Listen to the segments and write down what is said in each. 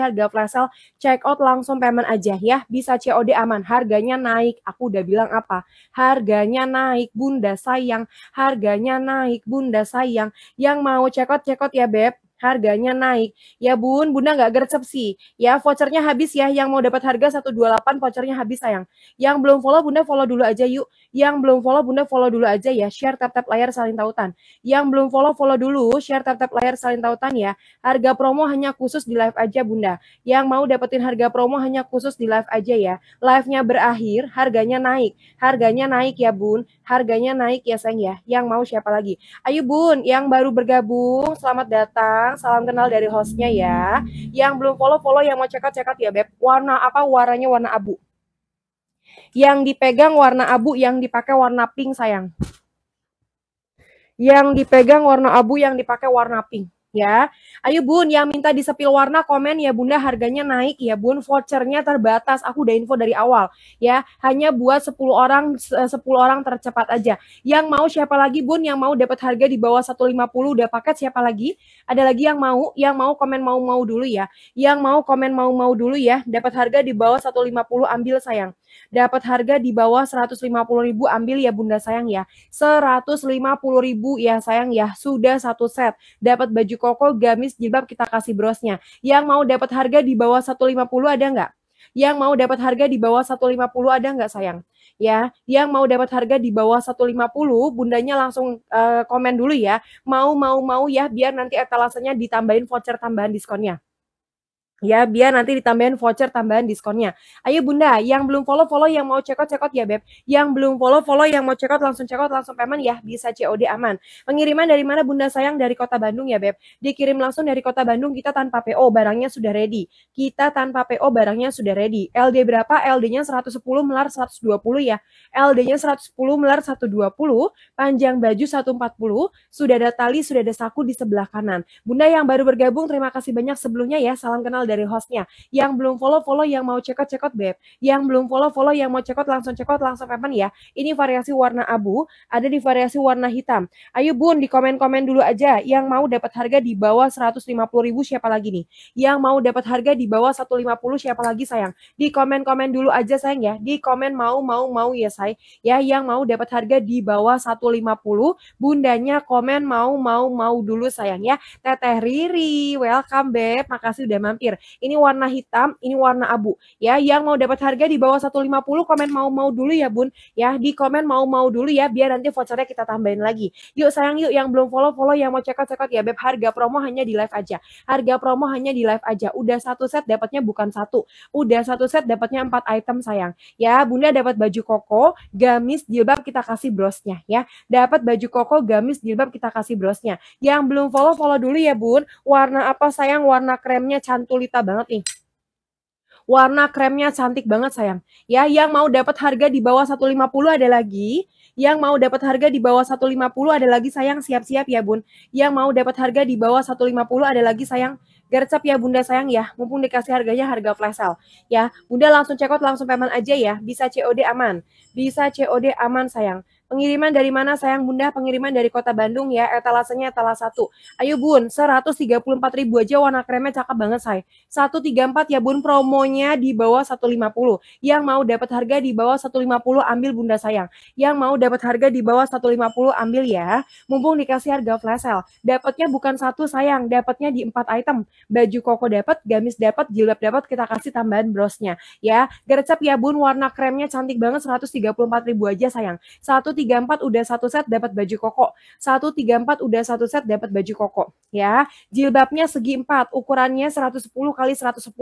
harga flash sale, check out langsung payment aja ya. Bisa COD aman, harganya naik. Aku udah bilang apa? Harganya naik, bunda sayang. Harganya naik, bunda sayang. Yang mau check out, check out ya Beb harganya naik. Ya bun, bunda nggak gercep sih. Ya vouchernya habis ya, yang mau dapat harga 128 vouchernya habis sayang. Yang belum follow bunda follow dulu aja yuk. Yang belum follow bunda follow dulu aja ya, share tap-tap layar saling tautan. Yang belum follow follow dulu, share tap-tap layar saling tautan ya. Harga promo hanya khusus di live aja bunda. Yang mau dapetin harga promo hanya khusus di live aja ya. Live-nya berakhir, harganya naik. Harganya naik ya bun, harganya naik ya sayang ya. Yang mau siapa lagi? Ayo bun, yang baru bergabung, selamat datang sekarang. Salam kenal dari hostnya ya. Yang belum follow-follow, yang mau check out, ya Beb. Warna apa? Warnanya warna abu. Yang dipegang warna abu, yang dipakai warna pink sayang. Yang dipegang warna abu, yang dipakai warna pink ya. Ayo Bun, yang minta disepil warna komen ya Bunda harganya naik ya Bun, vouchernya terbatas. Aku udah info dari awal ya. Hanya buat 10 orang 10 orang tercepat aja. Yang mau siapa lagi Bun yang mau dapat harga di bawah 150 udah paket siapa lagi? Ada lagi yang mau, yang mau komen mau-mau dulu ya. Yang mau komen mau-mau dulu ya. Dapat harga di bawah 150 ambil sayang. Dapat harga di bawah puluh ribu ambil ya bunda sayang ya. puluh ribu ya sayang ya. Sudah satu set. Dapat baju koko, gamis, jilbab kita kasih brosnya. Yang mau dapat harga di bawah 150 ada nggak? Yang mau dapat harga di bawah 150 ada nggak sayang? ya yang mau dapat harga di bawah 150 bundanya langsung uh, komen dulu ya mau mau mau ya biar nanti etalasenya ditambahin voucher tambahan diskonnya ya biar nanti ditambahin voucher tambahan diskonnya. Ayo Bunda, yang belum follow follow yang mau cekot cekot ya Beb. Yang belum follow follow yang mau cekot langsung cekot langsung payment ya bisa COD aman. Pengiriman dari mana Bunda sayang dari kota Bandung ya Beb. Dikirim langsung dari kota Bandung kita tanpa PO barangnya sudah ready. Kita tanpa PO barangnya sudah ready. LD berapa? LD-nya 110 melar 120 ya. LD-nya 110 melar 120, panjang baju 140, sudah ada tali, sudah ada saku di sebelah kanan. Bunda yang baru bergabung terima kasih banyak sebelumnya ya. Salam kenal dari hostnya. Yang belum follow follow, yang mau cekot cekot beb. Yang belum follow follow, yang mau cekot langsung cekot langsung payment ya. Ini variasi warna abu, ada di variasi warna hitam. Ayo Bun di komen-komen dulu aja yang mau dapat harga di bawah 150 ribu siapa lagi nih? Yang mau dapat harga di bawah 150 siapa lagi sayang? Di komen-komen dulu aja sayang ya. Di komen mau mau mau ya say. Ya yang mau dapat harga di bawah 150 bundanya komen mau mau mau dulu sayang ya. Teteh Riri, welcome beb, makasih udah mampir. Ini warna hitam, ini warna abu. Ya, yang mau dapat harga di bawah 150 komen mau-mau dulu ya, Bun. Ya, di komen mau-mau dulu ya biar nanti vouchernya kita tambahin lagi. Yuk sayang yuk yang belum follow follow yang mau check out ya Beb. Harga promo hanya di live aja. Harga promo hanya di live aja. Udah satu set dapatnya bukan satu. Udah satu set dapatnya empat item sayang. Ya, Bunda dapat baju koko, gamis, jilbab kita kasih brosnya ya. Dapat baju koko, gamis, jilbab kita kasih brosnya. Yang belum follow follow dulu ya, Bun. Warna apa sayang? Warna kremnya cantul Lolita banget nih. Warna kremnya cantik banget sayang. Ya, yang mau dapat harga di bawah 150 ada lagi. Yang mau dapat harga di bawah 150 ada lagi sayang siap-siap ya bun. Yang mau dapat harga di bawah 150 ada lagi sayang gercep ya bunda sayang ya. Mumpung dikasih harganya harga flash sale ya. Bunda langsung cekot langsung payment aja ya. Bisa COD aman. Bisa COD aman sayang. Pengiriman dari mana sayang bunda? Pengiriman dari kota Bandung ya. Etalasenya etalas satu. Ayo bun, 134 ribu aja warna kremnya cakep banget say. 134 ya bun promonya di bawah 150. Yang mau dapat harga di bawah 150 ambil bunda sayang. Yang mau dapat harga di bawah 150 ambil ya. Mumpung dikasih harga flash sale. Dapatnya bukan satu sayang, dapatnya di empat item. Baju koko dapat, gamis dapat, jilbab dapat, kita kasih tambahan brosnya ya. Gercep ya bun warna kremnya cantik banget 134 ribu aja sayang. 134 134 udah satu set dapat baju koko. 134 udah satu set dapat baju koko ya. Jilbabnya segi 4, ukurannya 110 kali 110.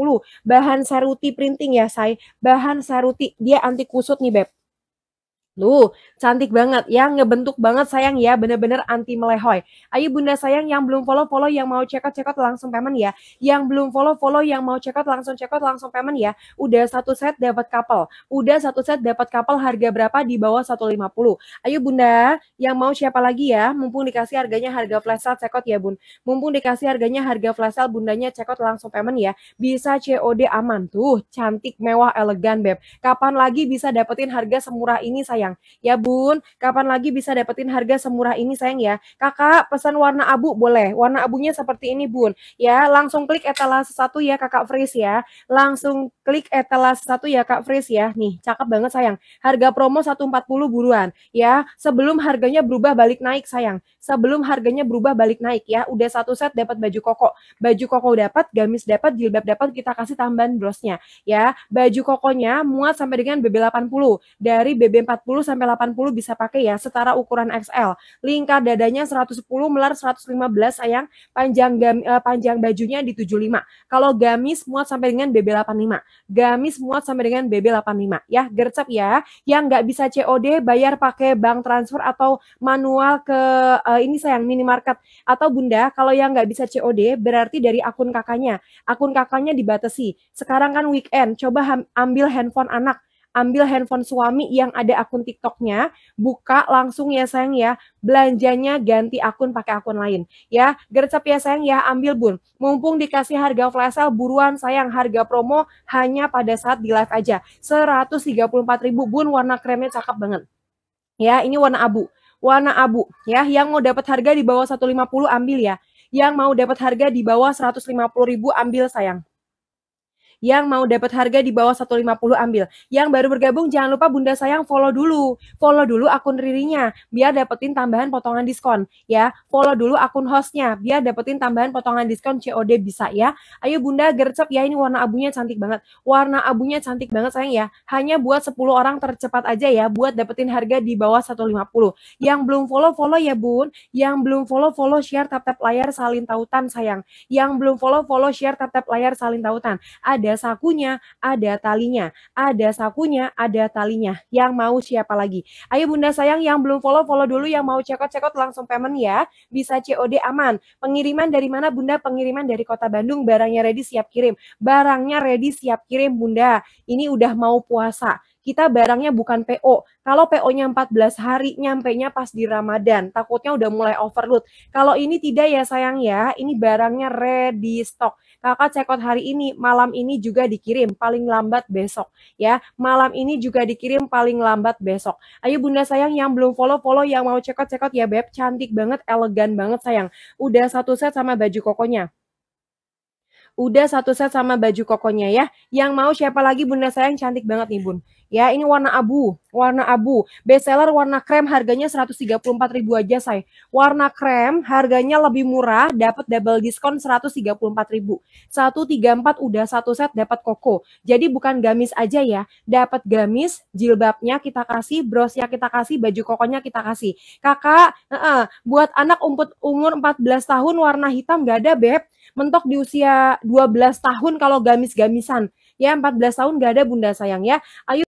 Bahan seruti printing ya, saya. Bahan seruti dia anti kusut nih, Beb. Lu, cantik banget ya, ngebentuk banget sayang ya, bener-bener anti melehoy. Ayo bunda sayang yang belum follow-follow, yang mau cekot cekot langsung payment ya. Yang belum follow-follow, yang mau cekot langsung cekot langsung payment ya. Udah satu set dapat couple, udah satu set dapat couple harga berapa di bawah 150. Ayo bunda, yang mau siapa lagi ya, mumpung dikasih harganya harga flash sale cekot ya bun. Mumpung dikasih harganya harga flash sale bundanya cekot langsung payment ya. Bisa COD aman tuh, cantik, mewah, elegan beb. Kapan lagi bisa dapetin harga semurah ini sayang sayang. Ya bun, kapan lagi bisa dapetin harga semurah ini sayang ya? Kakak pesan warna abu boleh. Warna abunya seperti ini bun. Ya langsung klik etalase satu ya kakak Fris ya. Langsung klik etalase satu ya kak Fris ya. Nih cakep banget sayang. Harga promo 140 buruan ya. Sebelum harganya berubah balik naik sayang. Sebelum harganya berubah balik naik ya. Udah satu set dapat baju koko. Baju koko dapat, gamis dapat, jilbab dapat. Kita kasih tambahan brosnya ya. Baju kokonya muat sampai dengan BB 80 dari BB 40 sampai 80 bisa pakai ya, setara ukuran XL. Lingkar dadanya 110, melar 115 sayang, panjang gam, uh, panjang bajunya di 75. Kalau gamis muat sampai dengan BB85. Gamis muat sampai dengan BB85 ya, gercep ya. Yang nggak bisa COD bayar pakai bank transfer atau manual ke uh, ini sayang minimarket atau Bunda, kalau yang nggak bisa COD berarti dari akun kakaknya. Akun kakaknya dibatasi. Sekarang kan weekend, coba ambil handphone anak ambil handphone suami yang ada akun TikToknya, buka langsung ya sayang ya, belanjanya ganti akun pakai akun lain. Ya, gercep ya sayang ya, ambil bun. Mumpung dikasih harga flash sale, buruan sayang harga promo hanya pada saat di live aja. 134 ribu bun, warna kremnya cakep banget. Ya, ini warna abu. Warna abu ya, yang mau dapat harga di bawah 150 ambil ya. Yang mau dapat harga di bawah 150 ribu ambil sayang. Yang mau dapat harga di bawah 150 ambil. Yang baru bergabung jangan lupa Bunda Sayang follow dulu. Follow dulu akun ririnya biar dapetin tambahan potongan diskon ya. Follow dulu akun hostnya biar dapetin tambahan potongan diskon COD bisa ya. Ayo Bunda gercep ya ini warna abunya cantik banget. Warna abunya cantik banget sayang ya. Hanya buat 10 orang tercepat aja ya buat dapetin harga di bawah 150. Yang belum follow follow ya Bun. Yang belum follow follow share tap tap layar salin tautan sayang. Yang belum follow follow share tap tap layar salin tautan. Ada ada sakunya, ada talinya, ada sakunya, ada talinya. Yang mau siapa lagi? Ayo Bunda sayang yang belum follow follow dulu, yang mau cekot-cekot langsung payment ya. Bisa COD aman. Pengiriman dari mana Bunda? Pengiriman dari Kota Bandung, barangnya ready siap kirim. Barangnya ready siap kirim Bunda. Ini udah mau puasa kita barangnya bukan PO. Kalau PO-nya 14 hari, nya pas di Ramadan, takutnya udah mulai overload. Kalau ini tidak ya sayang ya, ini barangnya ready stock. Kakak check out hari ini, malam ini juga dikirim paling lambat besok ya. Malam ini juga dikirim paling lambat besok. Ayo Bunda sayang yang belum follow follow yang mau check out check out ya Beb, cantik banget, elegan banget sayang. Udah satu set sama baju kokonya. Udah satu set sama baju kokonya ya. Yang mau siapa lagi bunda saya yang cantik banget nih bun. Ya ini warna abu, warna abu. Best seller warna krem harganya ribu aja saya. Warna krem harganya lebih murah, dapat double diskon 134.000. 134 udah satu set dapat koko. Jadi bukan gamis aja ya, dapat gamis, jilbabnya kita kasih, brosnya kita kasih, baju kokonya kita kasih. Kakak, uh -uh, buat anak umput umur 14 tahun warna hitam gak ada beb mentok di usia 12 tahun kalau gamis-gamisan. Ya 14 tahun gak ada bunda sayang ya. Ayo